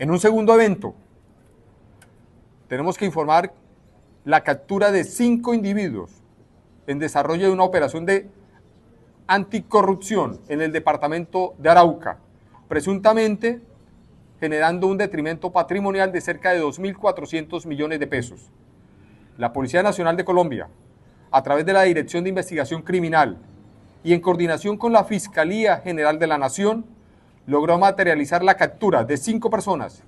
En un segundo evento, tenemos que informar la captura de cinco individuos en desarrollo de una operación de anticorrupción en el departamento de Arauca, presuntamente generando un detrimento patrimonial de cerca de 2.400 millones de pesos. La Policía Nacional de Colombia, a través de la Dirección de Investigación Criminal y en coordinación con la Fiscalía General de la Nación, logró materializar la captura de cinco personas,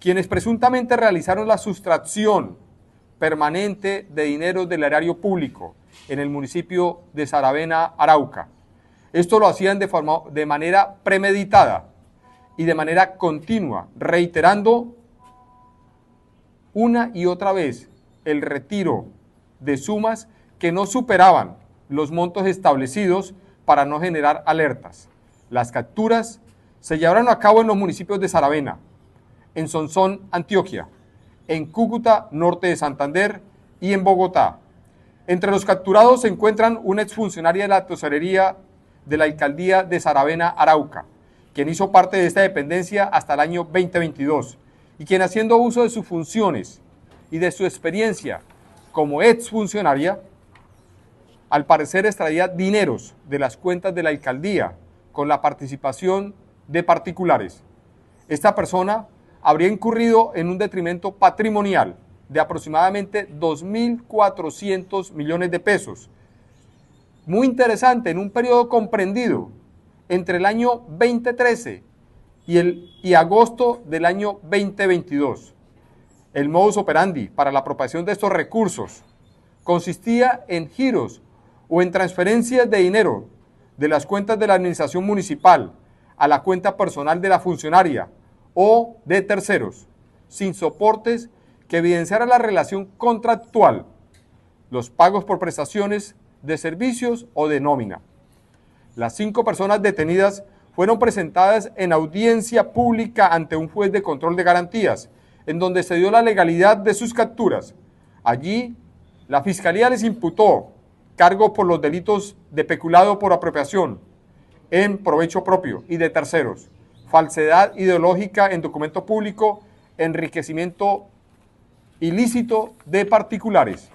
quienes presuntamente realizaron la sustracción permanente de dinero del erario público en el municipio de Saravena, Arauca. Esto lo hacían de, forma, de manera premeditada y de manera continua, reiterando una y otra vez el retiro de sumas que no superaban los montos establecidos para no generar alertas. Las capturas se llevaron a cabo en los municipios de Saravena, en Sonsón, Antioquia, en Cúcuta, norte de Santander y en Bogotá. Entre los capturados se encuentran una exfuncionaria de la tesorería de la alcaldía de Saravena, Arauca, quien hizo parte de esta dependencia hasta el año 2022 y quien haciendo uso de sus funciones y de su experiencia como exfuncionaria, al parecer extraía dineros de las cuentas de la alcaldía con la participación de particulares. Esta persona habría incurrido en un detrimento patrimonial de aproximadamente 2.400 millones de pesos. Muy interesante, en un periodo comprendido entre el año 2013 y, el, y agosto del año 2022. El modus operandi para la apropiación de estos recursos consistía en giros o en transferencias de dinero de las cuentas de la administración municipal a la cuenta personal de la funcionaria o de terceros, sin soportes que evidenciara la relación contractual, los pagos por prestaciones de servicios o de nómina. Las cinco personas detenidas fueron presentadas en audiencia pública ante un juez de control de garantías, en donde se dio la legalidad de sus capturas. Allí, la Fiscalía les imputó cargo por los delitos de peculado por apropiación, en provecho propio y de terceros, falsedad ideológica en documento público, enriquecimiento ilícito de particulares.